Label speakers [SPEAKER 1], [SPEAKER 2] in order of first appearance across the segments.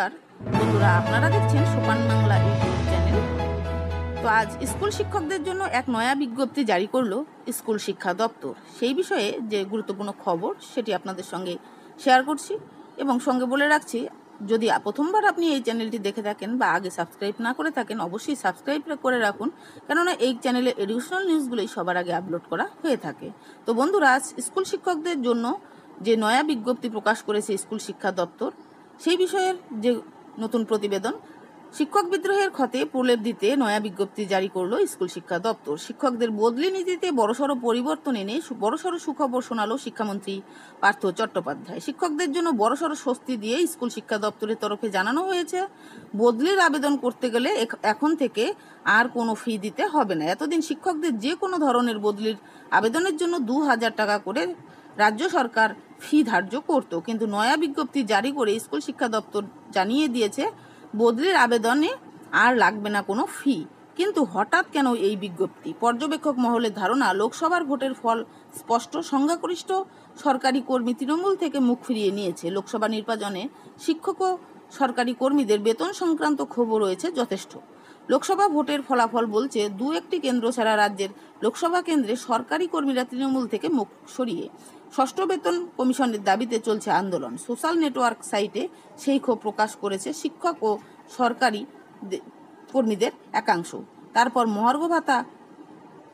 [SPEAKER 1] নমস্কার বন্ধুরা আপনারা দেখছেন সোপান বাংলা ইউটিউব চ্যানেল তো আজ স্কুল শিক্ষকদের জন্য এক নয়া বিজ্ঞপ্তি জারি করল স্কুল শিক্ষা দপ্তর সেই বিষয়ে যে গুরুত্বপূর্ণ খবর সেটি আপনাদের সঙ্গে শেয়ার করছি এবং সঙ্গে বলে রাখছি যদি প্রথমবার আপনি এই চ্যানেলটি দেখে থাকেন বা আগে সাবস্ক্রাইব না করে থাকেন অবশ্যই সাবস্ক্রাইব করে রাখুন কেননা এই চ্যানেলে এডুকেশনাল নিউজগুলোই সবার আগে আপলোড করা হয়ে থাকে তো বন্ধুরা আজ স্কুল শিক্ষকদের জন্য যে নয়া বিজ্ঞপ্তি প্রকাশ করেছে স্কুল শিক্ষা দপ্তর সেই বিষয়ের যে নতুন প্রতিবেদন শিক্ষক বিদ্রোহের ক্ষতে প্রলেপ দিতে নয়া বিজ্ঞপ্তি জারি করল স্কুল শিক্ষা দপ্তর শিক্ষকদের বদলি নীতিতে বড়সড় পরিবর্তন এনে বড়সড় সুখবর শোনালো শিক্ষামন্ত্রী পার্থ চট্টোপাধ্যায় শিক্ষকদের জন্য বড়সড় স্বস্তি দিয়ে স্কুল শিক্ষা দপ্তরের তরফে জানানো হয়েছে বদলির আবেদন করতে গেলে এখন থেকে আর কোনো ফি দিতে হবে না এতদিন শিক্ষকদের যে কোনো ধরনের বদলির আবেদনের জন্য দু হাজার টাকা করে রাজ্য সরকার ফি ধার্য করত কিন্তু নয়া বিজ্ঞপ্তি জারি করে স্কুল শিক্ষা দপ্তর জানিয়ে দিয়েছে বদলির আবেদনে আর লাগবে না কোনো ফি কিন্তু হঠাৎ কেন এই বিজ্ঞপ্তি পর্যবেক্ষক মহলের ধারণা লোকসভার ভোটের ফল স্পষ্ট সংখ্যাগরিষ্ঠ সরকারি কর্মী তৃণমূল থেকে মুখ ফিরিয়ে নিয়েছে লোকসভা নির্বাচনে শিক্ষক সরকারি কর্মীদের বেতন সংক্রান্ত ক্ষোভ রয়েছে যথেষ্ট লোকসভা ভোটের ফলাফল বলছে দু একটি কেন্দ্র ছাড়া রাজ্যের লোকসভা কেন্দ্রে সরকারি কর্মীরা তৃণমূল থেকে মুখ সরিয়ে ষষ্ঠ বেতন কমিশনের দাবিতে চলছে আন্দোলন সোশ্যাল নেটওয়ার্ক সাইটে সেই ক্ষোভ প্রকাশ করেছে শিক্ষক ও সরকারি কর্মীদের একাংশ তারপর মহার্ঘ ভাতা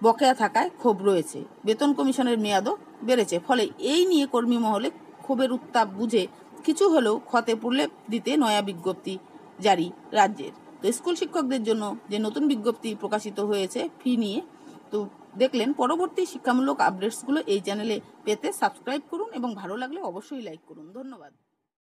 [SPEAKER 1] বকেয়া থাকায় ক্ষোভ রয়েছে বেতন কমিশনের মেয়াদও বেড়েছে ফলে এই নিয়ে কর্মী মহলে ক্ষোভের উত্তাপ বুঝে কিছু হলেও ক্ষতে পড়লে দিতে নয়া বিজ্ঞপ্তি জারি রাজ্যের তো স্কুল শিক্ষকদের জন্য যে নতুন বিজ্ঞপ্তি প্রকাশিত হয়েছে ফি নিয়ে তো দেখলেন পরবর্তী শিক্ষামূলক আপডেটসগুলো এই চ্যানেলে পেতে সাবস্ক্রাইব করুন এবং ভালো লাগলে অবশ্যই লাইক করুন ধন্যবাদ